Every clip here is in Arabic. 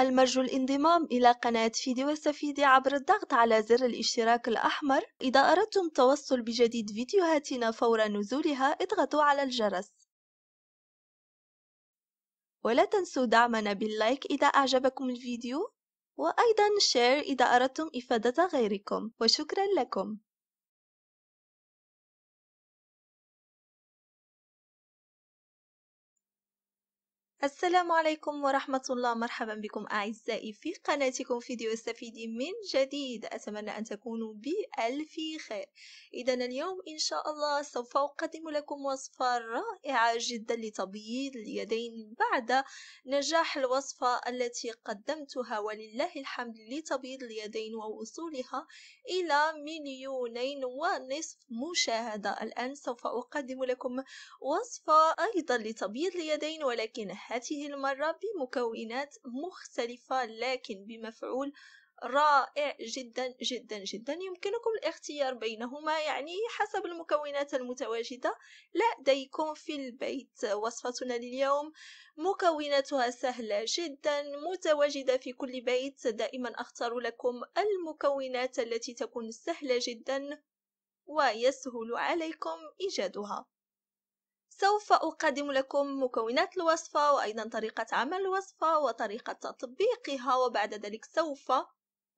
المرجو الانضمام إلى قناة فيدي واستفيدي عبر الضغط على زر الاشتراك الأحمر إذا أردتم التوصل بجديد فيديوهاتنا فور نزولها اضغطوا على الجرس ولا تنسوا دعمنا باللايك إذا أعجبكم الفيديو وأيضا شير إذا أردتم إفادة غيركم وشكرا لكم السلام عليكم ورحمة الله مرحبا بكم أعزائي في قناتكم فيديو استفيدي من جديد أتمنى أن تكونوا بألف خير إذا اليوم إن شاء الله سوف أقدم لكم وصفة رائعة جدا لتبييض اليدين بعد نجاح الوصفة التي قدمتها ولله الحمد لتبييض اليدين ووصولها إلى مليونين ونصف مشاهدة الآن سوف أقدم لكم وصفة أيضا لتبييض اليدين ولكن هذه المرة بمكونات مختلفة لكن بمفعول رائع جدا جدا جدا يمكنكم الاختيار بينهما يعني حسب المكونات المتواجدة لديكم في البيت وصفتنا لليوم مكوناتها سهلة جدا متواجدة في كل بيت دائما أختار لكم المكونات التي تكون سهلة جدا ويسهل عليكم إيجادها سوف أقدم لكم مكونات الوصفة وأيضا طريقة عمل الوصفة وطريقة تطبيقها وبعد ذلك سوف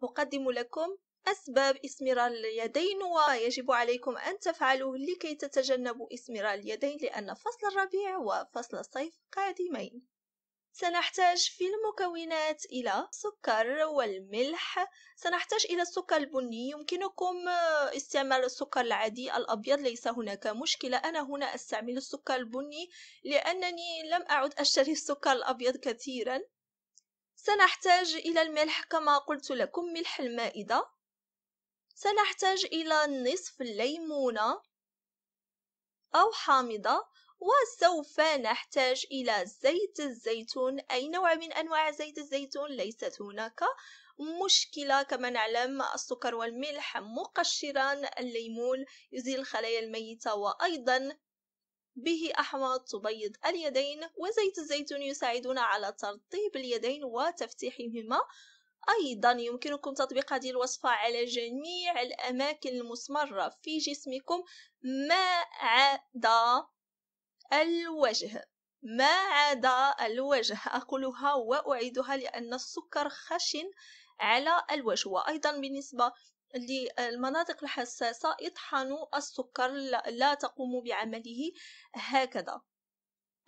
أقدم لكم أسباب إسمرار اليدين ويجب عليكم أن تفعلوه لكي تتجنبوا إسمرار اليدين لأن فصل الربيع وفصل الصيف قادمين سنحتاج في المكونات إلى سكر والملح سنحتاج إلى السكر البني يمكنكم آه، استعمال السكر العادي الأبيض ليس هناك مشكلة أنا هنا أستعمل السكر البني لأنني لم أعد أشتري السكر الأبيض كثيرا سنحتاج إلى الملح كما قلت لكم ملح المائدة سنحتاج إلى نصف ليمونة أو حامضة وسوف نحتاج إلى زيت الزيتون أي نوع من أنواع زيت الزيتون ليست هناك مشكلة كما نعلم السكر والملح مقشران الليمون يزيل الخلايا الميتة وأيضا به أحماض تبيض اليدين وزيت الزيتون يساعدنا على ترطيب اليدين وتفتيحهما أيضا يمكنكم تطبيق هذه الوصفة على جميع الأماكن المسمرة في جسمكم ما عدا الوجه ما عدا الوجه أقولها وأعيدها لأن السكر خشن على الوجه وأيضا بالنسبة للمناطق الحساسة اطحنوا السكر لا تقوموا بعمله هكذا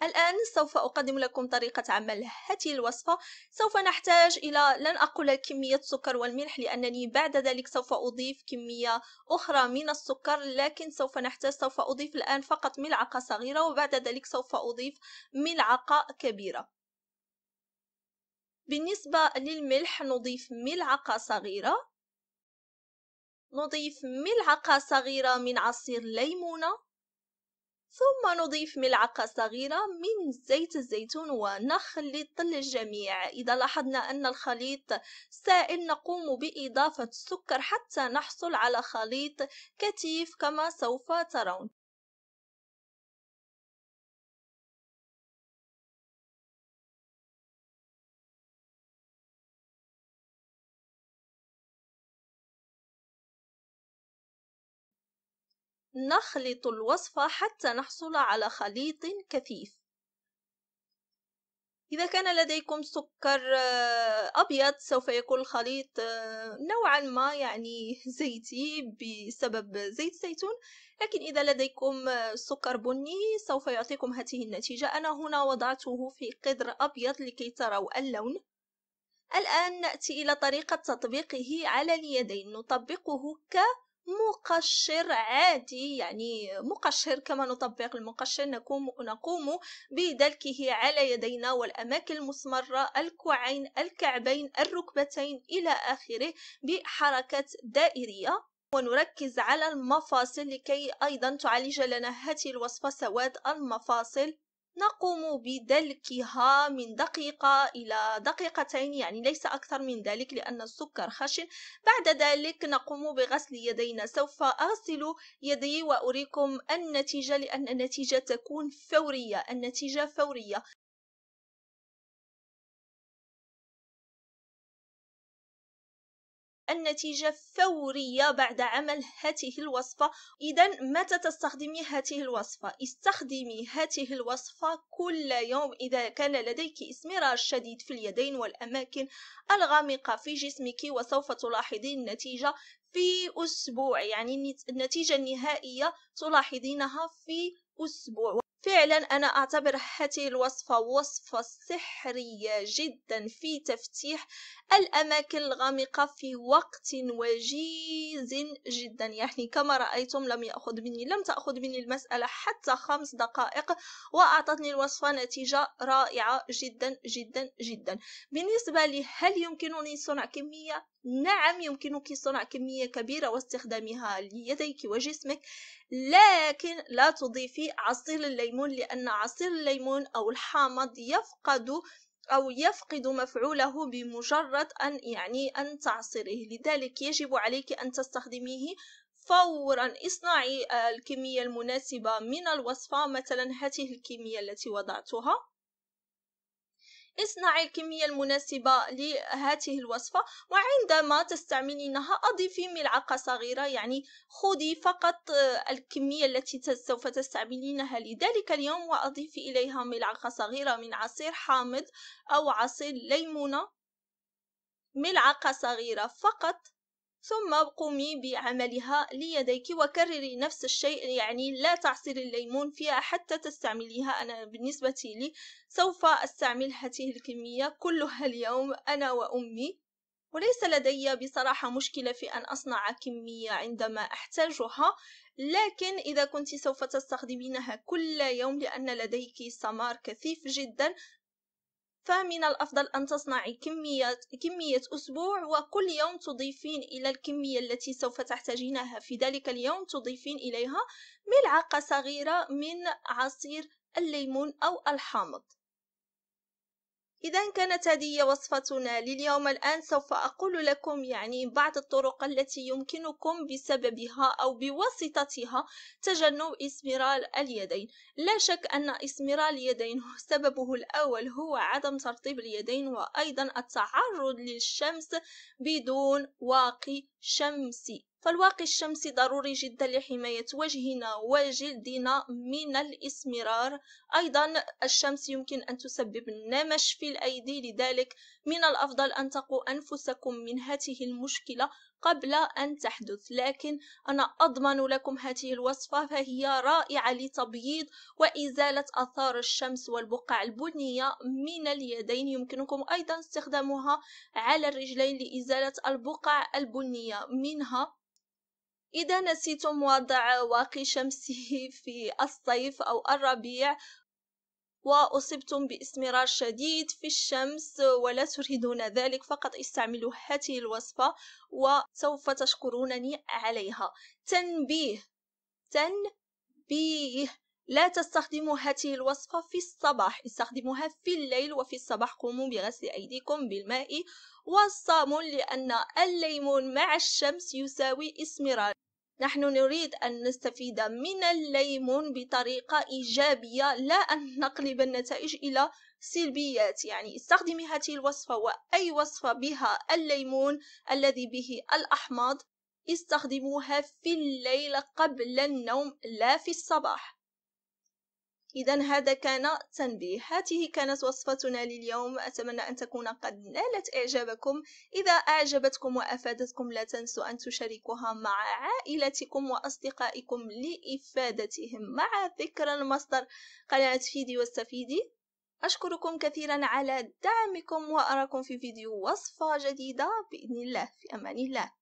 الآن سوف أقدم لكم طريقة عمل هذه الوصفة سوف نحتاج إلى لن أقول كمية سكر والملح لأنني بعد ذلك سوف أضيف كمية أخرى من السكر لكن سوف نحتاج سوف أضيف الآن فقط ملعقة صغيرة وبعد ذلك سوف أضيف ملعقة كبيرة بالنسبة للملح نضيف ملعقة صغيرة نضيف ملعقة صغيرة من عصير ليمونة ثم نضيف ملعقة صغيرة من زيت الزيتون ونخلط الجميع إذا لاحظنا أن الخليط سائل نقوم بإضافة السكر حتى نحصل على خليط كثيف كما سوف ترون نخلط الوصفة حتى نحصل على خليط كثيف إذا كان لديكم سكر آه، أبيض سوف يكون الخليط آه، نوعا ما يعني زيتي بسبب زيت الزيتون لكن إذا لديكم آه، سكر بني سوف يعطيكم هذه النتيجة أنا هنا وضعته في قدر أبيض لكي تروا اللون الآن نأتي إلى طريقة تطبيقه على اليدين نطبقه ك مقشر عادي يعني مقشر كما نطبق المقشر نقوم نقوم بدلكه على يدينا والأماكن المسمرة الكوعين الكعبين الركبتين إلى آخره بحركة دائرية ونركز على المفاصل لكي أيضا تعالج لنا هذه الوصفة سواد المفاصل نقوم بدلكها من دقيقة إلى دقيقتين يعني ليس أكثر من ذلك لأن السكر خشن بعد ذلك نقوم بغسل يدينا سوف أغسل يدي وأريكم النتيجة لأن النتيجة تكون فورية النتيجة فورية النتيجة فورية بعد عمل هذه الوصفة إذا متى تستخدمي هذه الوصفة استخدمي هذه الوصفة كل يوم إذا كان لديك إسمرار شديد في اليدين والأماكن الغامقة في جسمك وسوف تلاحظين النتيجة في أسبوع يعني النتيجة النهائية تلاحظينها في أسبوع فعلا أنا أعتبر هذه الوصفة وصفة سحرية جدا في تفتيح الأماكن الغامقة في وقت وجيز جدا يعني كما رأيتم لم يأخذ مني لم تأخذ مني المسألة حتى خمس دقائق وأعطتني الوصفة نتيجة رائعة جدا جدا جدا بالنسبة لي هل يمكنني صنع كمية نعم يمكنك صنع كمية كبيرة واستخدامها ليديك وجسمك لكن لا تضيفي عصير الليمون لأن عصير الليمون أو الحامض يفقد أو يفقد مفعوله بمجرد أن يعني أن تعصره لذلك يجب عليك أن تستخدميه فورا اصنعي الكمية المناسبة من الوصفة مثلا هذه الكمية التي وضعتها اصنعي الكمية المناسبة لهذه الوصفة وعندما تستعملينها أضيفي ملعقة صغيرة يعني خذي فقط آه، الكمية التي سوف تستعملينها لذلك اليوم وأضيفي إليها ملعقة صغيرة من عصير حامض أو عصير ليمونة ملعقة صغيرة فقط ثم قومي بعملها ليديك وكرري نفس الشيء يعني لا تعصري الليمون فيها حتى تستعمليها أنا بالنسبة لي سوف أستعمل هذه الكمية كلها اليوم أنا وأمي وليس لدي بصراحة مشكلة في أن أصنع كمية عندما أحتاجها لكن إذا كنت سوف تستخدمينها كل يوم لأن لديك سمار كثيف جدا فمن الأفضل أن تصنعي كمية, كمية أسبوع وكل يوم تضيفين إلى الكمية التي سوف تحتاجينها في ذلك اليوم تضيفين إليها ملعقة صغيرة من عصير الليمون أو الحامض إذا كانت هذه وصفتنا لليوم الآن سوف أقول لكم يعني بعض الطرق التي يمكنكم بسببها أو بواسطتها تجنب إسمرال اليدين لا شك أن إسمرال اليدين سببه الأول هو عدم ترطيب اليدين وأيضا التعرض للشمس بدون واقي شمسي فالواقي الشمسي ضروري جدا لحماية وجهنا وجلدنا من الإسمرار أيضا الشمس يمكن أن تسبب النمش في الأيدي لذلك من الأفضل أن تقوا أنفسكم من هذه المشكلة قبل أن تحدث لكن أنا أضمن لكم هذه الوصفة فهي رائعة لتبييض وإزالة أثار الشمس والبقع البنية من اليدين يمكنكم أيضا استخدامها على الرجلين لإزالة البقع البنية منها إذا نسيتم وضع واقي شمسه في الصيف أو الربيع وأصبتم بإسمرار شديد في الشمس ولا تريدون ذلك فقط استعملوا هذه الوصفة وسوف تشكرونني عليها تنبيه تنبيه لا تستخدموا هذه الوصفة في الصباح استخدموها في الليل وفي الصباح قوموا بغسل أيديكم بالماء والصامون لأن الليمون مع الشمس يساوي إسمرار نحن نريد أن نستفيد من الليمون بطريقة إيجابية لا أن نقلب النتائج إلى سلبيات يعني استخدمي هذه الوصفة وأي وصفة بها الليمون الذي به الأحماض استخدموها في الليل قبل النوم لا في الصباح إذا هذا كان تنبيه هذه كانت وصفتنا لليوم أتمنى أن تكون قد نالت إعجابكم إذا أعجبتكم وأفادتكم لا تنسوا أن تشاركوها مع عائلتكم وأصدقائكم لإفادتهم مع ذكر المصدر قناة فيدي واستفيدي أشكركم كثيرا على دعمكم وأراكم في فيديو وصفة جديدة بإذن الله في أمان الله